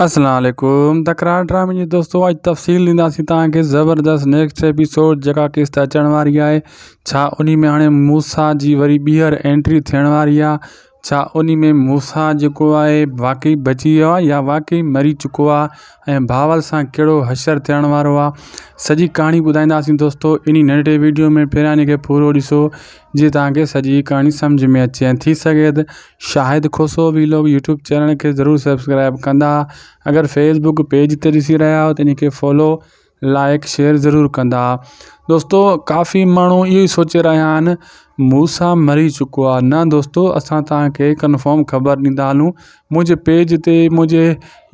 असलम तकरार ड्रामे जी दोस्तों अॼु तफ़सील ॾींदासीं तव्हांखे नेक्स्ट एपिसोड जेका किस्त अचण वारी आहे छा में हाणे मूसा जी वरी ॿीहर एंट्री थियण वारी छा उन में मूसा जेको आहे वाक़ई बची वियो आहे या वाक़ई मरी चुको आहे ऐं भाउल सां कहिड़ो असरु थियण वारो आहे सॼी कहाणी ॿुधाईंदासीं दोस्तो इन नंढे वीडियो में पहिरियां इनखे पूरो ॾिसो जीअं तव्हांखे सॼी कहाणी सम्झि में अचे ऐं थी सघे त शायदि खोसो बि लोग यूट्यूब चैनल खे ज़रूरु सब्सक्राइब कंदा अगरि फेसबुक पेज ते ॾिसी रहिया हुआ त इन खे फॉलो लाइक शेयर ज़रूरु कंदा दोस्तो काफ़ी माण्हू इहो सोचे रहा मूसा मरी चुको आहे न दोस्तो अस तव्हांखे ख़बर दींदा हलूँ मुझे पेज ते मुझे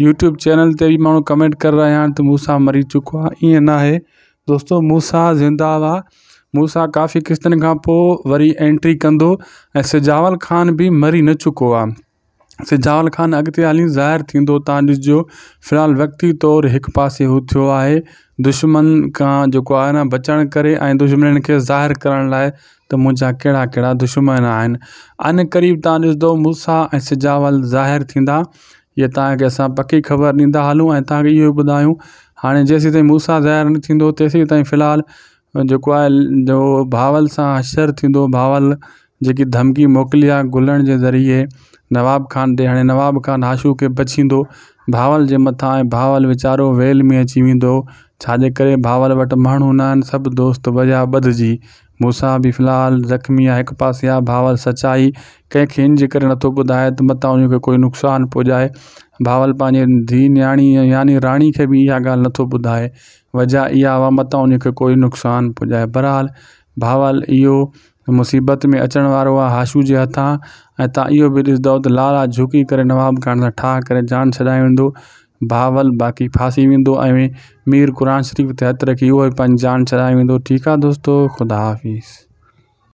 यूट्यूब चैनल ते भी माण्हू कमेंट कर रहा आहिनि त मरी चुको आहे ना न आहे दोस्तो ज़िंदा हुआ मूसा काफ़ी किस्तनि खां वरी एंट्री कंदो ऐं सजावल ख़ान भी मरी न चुको आहे सिजावल खान अॻिते हली ज़ाहिर थींदो तव्हां جو फ़िलहालु व्यक्ति तौरु हिकु पासे उहो थियो आहे दुश्मन खां जेको आहे न बचण करे ऐं दुश्मन खे ज़ाहिर करण लाइ त मुंहिंजा कहिड़ा कहिड़ा दुश्मन आहिनि अन क़रीब तव्हां ॾिसंदो मूंसा ऐं सिजावल ज़ाहिर थींदा इहे तव्हांखे असां पकी ख़बर ॾींदा हलूं ऐं तव्हांखे इहो ॿुधायूं हाणे जेसीं ताईं मूसा ज़ाहिर न थींदो तेसी ताईं फ़िलहालु जेको आहे जो भावल सां अशर थींदो भावल जेकी धमकी मोकिली आहे गुलनि ज़रिए नवाब खान ॾियणे नवाब खान हाशू के पछींदो भावल के मथा ऐं भावल वीचारो वेल में अची वेंदो छाजे करे भावल वट माण्हू न आहिनि सभु दोस्त वया ॿधिजी मूसा भी फिलहाल ज़ख़्मी आहे एक पासे आहे भावल सच्चाई कंहिंखे हिन जे करे नथो ॿुधाए त मतां उनखे कोई नुकसान पुजाए भावल पंहिंजे धी न्याणी यानी रानी के भी इहा ॻाल्हि नथो ॿुधाए वजह इहा हुआ मतां उनखे कोई नुकसान पुजाए बहरहाल भावल इो मुसीबत में अचण वारो आहे हाशू जे हथां ऐं तव्हां इहो बि ॾिसंदव त लाल झुकी करे नवाब खान सां ठाह करे जान छॾाए वेंदो भावल बाक़ी फासी वेंदो ऐं मीर क़ुर शरीफ़ ते हथु रखी उहो बि पंहिंजी जान छॾाए वेंदो ठीकु आहे दोस्तो ख़ुदा हाफ़िज़